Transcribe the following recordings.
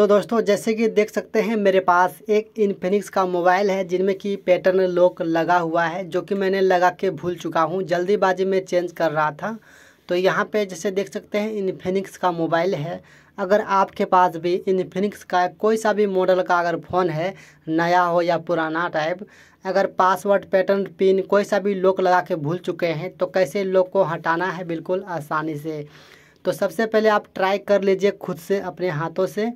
तो दोस्तों जैसे कि देख सकते हैं मेरे पास एक इनफिनिक्स का मोबाइल है जिनमें कि पैटर्न लॉक लगा हुआ है जो कि मैंने लगा के भूल चुका हूँ जल्दीबाजी में चेंज कर रहा था तो यहाँ पे जैसे देख सकते हैं इनफिनिक्स का मोबाइल है अगर आपके पास भी इनफिनिक्स का कोई सा भी मॉडल का अगर फ़ोन है नया हो या पुराना टाइप अगर पासवर्ड पैटर्न पिन कोई सा भी लॉक लगा के भूल चुके हैं तो कैसे लॉक को हटाना है बिल्कुल आसानी से तो सबसे पहले आप ट्राई कर लीजिए खुद से अपने हाथों से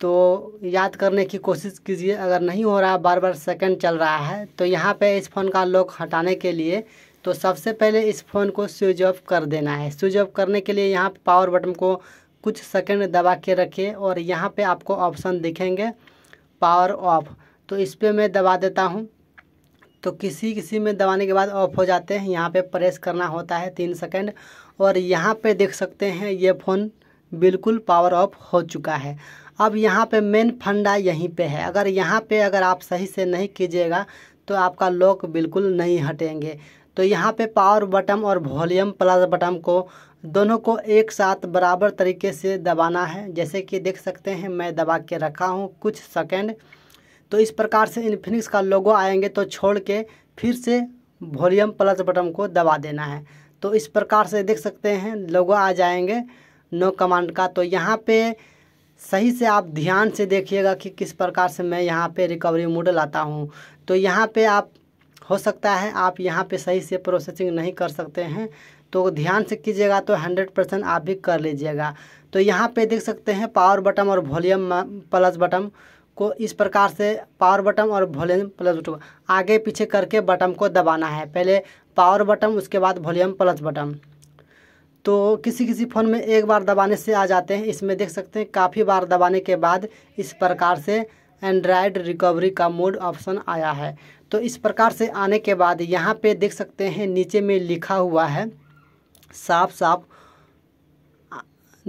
तो याद करने की कोशिश कीजिए अगर नहीं हो रहा बार बार सेकंड चल रहा है तो यहाँ पे इस फ़ोन का लॉक हटाने के लिए तो सबसे पहले इस फ़ोन को स्विच ऑफ कर देना है स्विच ऑफ करने के लिए यहाँ पावर बटन को कुछ सेकंड दबा के रखिए और यहाँ पे आपको ऑप्शन दिखेंगे पावर ऑफ तो इस पर मैं दबा देता हूँ तो किसी किसी में दबाने के बाद ऑफ हो जाते हैं यहाँ पर प्रेस करना होता है तीन सेकेंड और यहाँ पर देख सकते हैं ये फ़ोन बिल्कुल पावर ऑफ हो चुका है अब यहाँ पे मेन फंडा यहीं पे है अगर यहाँ पे अगर आप सही से नहीं कीजिएगा तो आपका लॉक बिल्कुल नहीं हटेंगे तो यहाँ पे पावर बटन और वॉल्यूम प्लस बटन को दोनों को एक साथ बराबर तरीके से दबाना है जैसे कि देख सकते हैं मैं दबा के रखा हूँ कुछ सेकेंड तो इस प्रकार से इन्फिनिक्स का लोगो आएंगे तो छोड़ के फिर से वॉल्यूम प्लस बटन को दबा देना है तो इस प्रकार से देख सकते हैं लोगो आ जाएंगे नो कमांड का तो यहाँ पे सही से आप ध्यान से देखिएगा कि किस प्रकार से मैं यहाँ पे रिकवरी मोड लाता हूँ तो यहाँ पे आप हो सकता है आप यहाँ पे सही से प्रोसेसिंग नहीं कर सकते हैं तो ध्यान से कीजिएगा तो हंड्रेड परसेंट आप भी कर लीजिएगा तो यहाँ पे देख सकते हैं पावर बटम और वॉल्यूम प्लस बटम को इस प्रकार से पावर बटम और वॉल्यूम प्लस बटन आगे पीछे करके बटन को दबाना है पहले पावर बटम उसके बाद वॉल्यूम प्लस बटन तो किसी किसी फ़ोन में एक बार दबाने से आ जाते हैं इसमें देख सकते हैं काफ़ी बार दबाने के बाद इस प्रकार से एंड्राइड रिकवरी का मोड ऑप्शन आया है तो इस प्रकार से आने के बाद यहाँ पे देख सकते हैं नीचे में लिखा हुआ है साफ साफ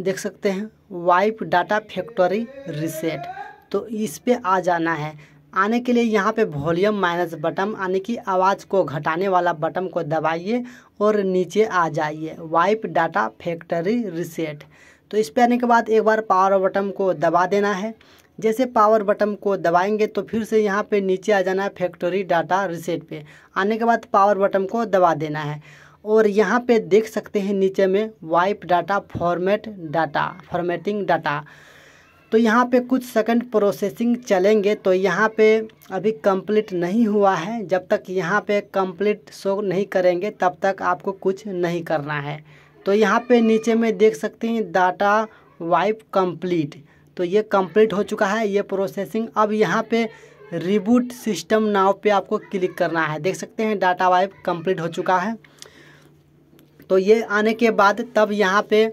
देख सकते हैं वाइप डाटा फैक्ट्री रिसेट तो इस पर आ जाना है आने के लिए यहाँ पे वॉल्यूम माइनस बटन यानी कि आवाज़ को घटाने वाला बटन को दबाइए और नीचे आ जाइए वाइप डाटा फैक्ट्री रिसेट तो इस पे आने के बाद एक बार पावर बटन को दबा देना है जैसे पावर बटन को दबाएंगे तो फिर से यहाँ पे नीचे आ जाना है फैक्ट्री डाटा रिसेट पे आने के बाद पावर बटन को दबा देना है और यहाँ पे देख सकते हैं नीचे में wipe data format data formatting data तो यहाँ पे कुछ सेकंड प्रोसेसिंग चलेंगे तो यहाँ पे अभी कंप्लीट नहीं हुआ है जब तक यहाँ पे कंप्लीट शो नहीं करेंगे तब तक आपको कुछ नहीं करना है तो यहाँ पे नीचे में देख सकते हैं डाटा वाइप कंप्लीट तो ये कंप्लीट हो चुका है ये प्रोसेसिंग अब यहाँ पे रिबूट सिस्टम नाव पे आपको क्लिक करना है देख सकते हैं डाटा वाइप कम्प्लीट हो चुका है तो ये आने के बाद तब यहाँ पर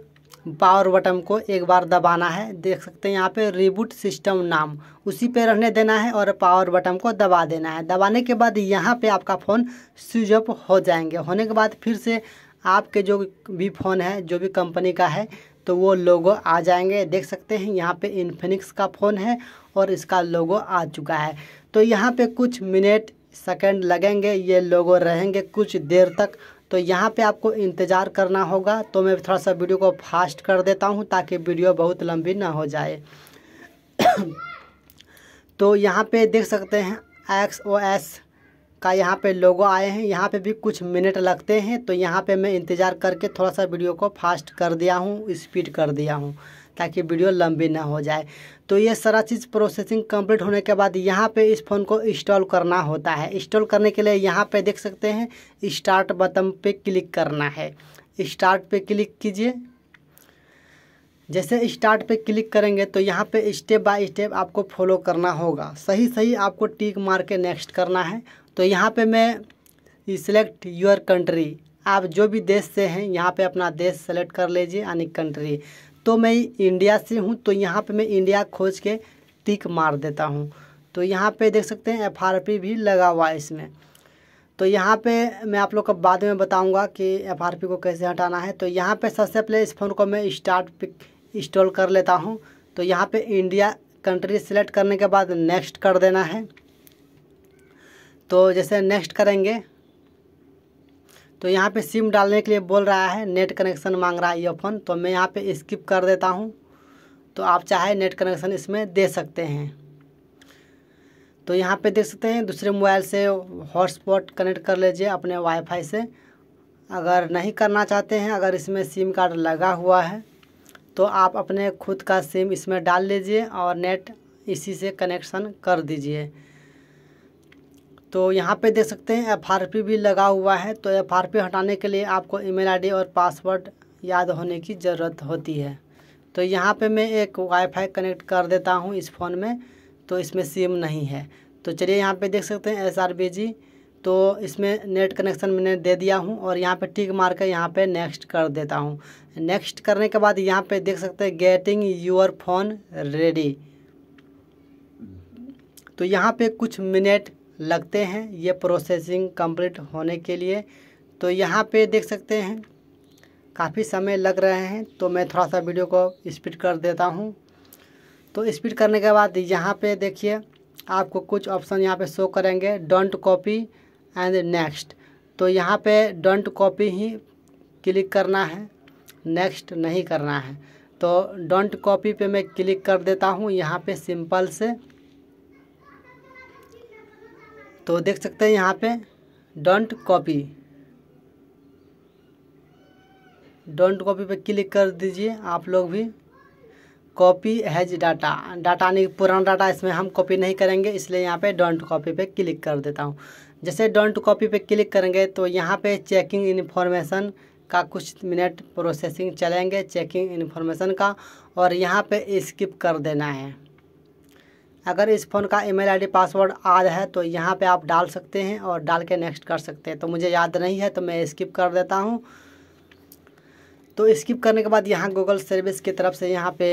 पावर बटन को एक बार दबाना है देख सकते हैं यहाँ पे रिबूट सिस्टम नाम उसी पे रहने देना है और पावर बटन को दबा देना है दबाने के बाद यहाँ पे आपका फ़ोन स्विच ऑफ हो जाएंगे होने के बाद फिर से आपके जो भी फ़ोन है जो भी कंपनी का है तो वो लोगो आ जाएंगे देख सकते हैं यहाँ पे इन्फिनिक्स का फ़ोन है और इसका लोगो आ चुका है तो यहाँ पे कुछ मिनट सेकंड लगेंगे ये लोगो रहेंगे कुछ देर तक तो यहाँ पे आपको इंतज़ार करना होगा तो मैं थोड़ा सा वीडियो को फास्ट कर देता हूँ ताकि वीडियो बहुत लंबी ना हो जाए तो यहाँ पे देख सकते हैं एक्स ओ एस का यहाँ पे लोगो आए हैं यहाँ पे भी कुछ मिनट लगते हैं तो यहाँ पे मैं इंतज़ार करके थोड़ा सा वीडियो को फास्ट कर दिया हूँ स्पीड कर दिया हूँ ताकि वीडियो लंबी ना हो जाए तो ये सारा चीज़ प्रोसेसिंग कंप्लीट होने के बाद यहाँ पे इस फ़ोन को इंस्टॉल करना होता है इंस्टॉल करने के लिए यहाँ पे देख सकते हैं स्टार्ट बटन पे क्लिक करना है स्टार्ट पे क्लिक कीजिए जैसे स्टार्ट पे क्लिक करेंगे तो यहाँ पे स्टेप बाय स्टेप आपको फॉलो करना होगा सही सही आपको टिक मार के नेक्स्ट करना है तो यहाँ पे मैं सिलेक्ट योर कंट्री आप जो भी देश से हैं यहाँ पे अपना देश सेलेक्ट कर लीजिए यानी कंट्री तो मैं इंडिया से हूँ तो यहाँ पे मैं इंडिया खोज के टिक मार देता हूँ तो यहाँ पे देख सकते हैं एफ आर पी भी लगा हुआ है इसमें तो यहाँ पे मैं आप लोग को बाद में बताऊँगा कि एफ आर पी को कैसे हटाना है तो यहाँ पे सबसे पहले इस फ़ोन को मैं स्टार्ट इंस्टॉल कर लेता हूँ तो यहाँ पे इंडिया कंट्री सेलेक्ट करने के बाद नेक्स्ट कर देना है तो जैसे नेक्स्ट करेंगे तो यहाँ पे सिम डालने के लिए बोल रहा है नेट कनेक्शन मांग रहा है ईयरफोन तो मैं यहाँ पे स्किप कर देता हूँ तो आप चाहे नेट कनेक्शन इसमें दे सकते हैं तो यहाँ पे देख सकते हैं दूसरे मोबाइल से हॉटस्पॉट कनेक्ट कर लीजिए अपने वाईफाई से अगर नहीं करना चाहते हैं अगर इसमें सिम कार्ड लगा हुआ है तो आप अपने खुद का सिम इसमें डाल लीजिए और नेट इसी से कनेक्शन कर दीजिए तो यहाँ पे देख सकते हैं एफ भी लगा हुआ है तो एफ हटाने के लिए आपको ईमेल आईडी और पासवर्ड याद होने की ज़रूरत होती है तो यहाँ पे मैं एक वाईफाई कनेक्ट कर देता हूँ इस फ़ोन में तो इसमें सिम नहीं है तो चलिए यहाँ पे देख सकते हैं एस आर बी जी तो इसमें नेट कनेक्शन मैंने दे दिया हूँ और यहाँ पे टिक मार कर यहाँ पर नेक्स्ट कर देता हूँ नेक्स्ट करने के बाद यहाँ पे देख सकते हैं गेटिंग यूर फोन रेडी तो यहाँ पे कुछ मिनट लगते हैं ये प्रोसेसिंग कंप्लीट होने के लिए तो यहाँ पे देख सकते हैं काफ़ी समय लग रहे हैं तो मैं थोड़ा सा वीडियो को स्पीड कर देता हूँ तो स्पीड करने के बाद यहाँ पे देखिए आपको कुछ ऑप्शन यहाँ पे शो करेंगे डोंट कॉपी एंड नेक्स्ट तो यहाँ पे डोंट कॉपी ही क्लिक करना है नेक्स्ट नहीं करना है तो डोंट कॉपी पे मैं क्लिक कर देता हूँ यहाँ पे सिंपल से तो देख सकते हैं यहाँ पे डोंट कॉपी डोंट कॉपी पे क्लिक कर दीजिए आप लोग भी कॉपी हैज डाटा डाटा नहीं पुराना डाटा इसमें हम कॉपी नहीं करेंगे इसलिए यहाँ पे डोंट कॉपी पे क्लिक कर देता हूँ जैसे डोंट कॉपी पे क्लिक करेंगे तो यहाँ पे चेकिंग इन्फॉर्मेशन का कुछ मिनट प्रोसेसिंग चलेंगे चेकिंग इन्फॉर्मेशन का और यहाँ पे स्किप कर देना है अगर इस फ़ोन का ईमेल आईडी पासवर्ड आद है तो यहाँ पे आप डाल सकते हैं और डाल के नेक्स्ट कर सकते हैं तो मुझे याद नहीं है तो मैं स्किप कर देता हूँ तो स्किप करने के बाद यहाँ गूगल सर्विस की तरफ से यहाँ पे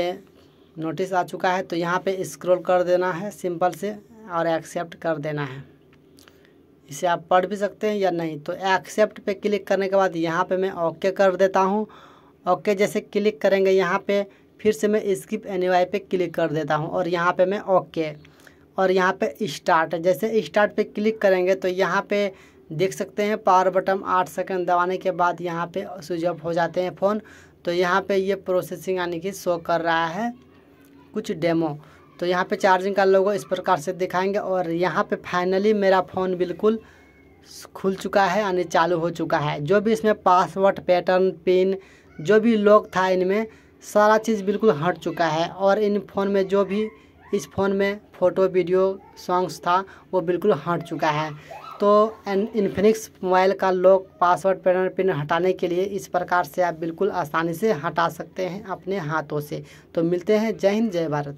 नोटिस आ चुका है तो यहाँ पे स्क्रॉल कर देना है सिंपल से और एक्सेप्ट कर देना है इसे आप पढ़ भी सकते हैं या नहीं तो एक्सेप्ट पे क्लिक करने के बाद यहाँ पर मैं ओके कर देता हूँ ओके जैसे क्लिक करेंगे यहाँ पर फिर से मैं स्किप एन वाई पर क्लिक कर देता हूँ और यहाँ पर मैं ओके और यहाँ पे स्टार्ट जैसे स्टार्ट पे क्लिक करेंगे तो यहाँ पे देख सकते हैं पावर बटन आठ सेकंड दबाने के बाद यहाँ पे स्विच ऑफ हो जाते हैं फ़ोन तो यहाँ पे ये प्रोसेसिंग यानी कि शो कर रहा है कुछ डेमो तो यहाँ पे चार्जिंग का लोगो इस प्रकार से दिखाएंगे और यहाँ पे फाइनली मेरा फ़ोन बिल्कुल खुल चुका है यानी चालू हो चुका है जो भी इसमें पासवर्ड पैटर्न पिन जो भी लॉक था इनमें सारा चीज़ बिल्कुल हट चुका है और इन फ़ोन में जो भी इस फ़ोन में फ़ोटो वीडियो सॉन्ग्स था वो बिल्कुल हट चुका है तो इन्फिनिक्स मोबाइल का लॉक पासवर्ड पैटर्न पिन हटाने के लिए इस प्रकार से आप बिल्कुल आसानी से हटा सकते हैं अपने हाथों से तो मिलते हैं जय हिंद जय भारत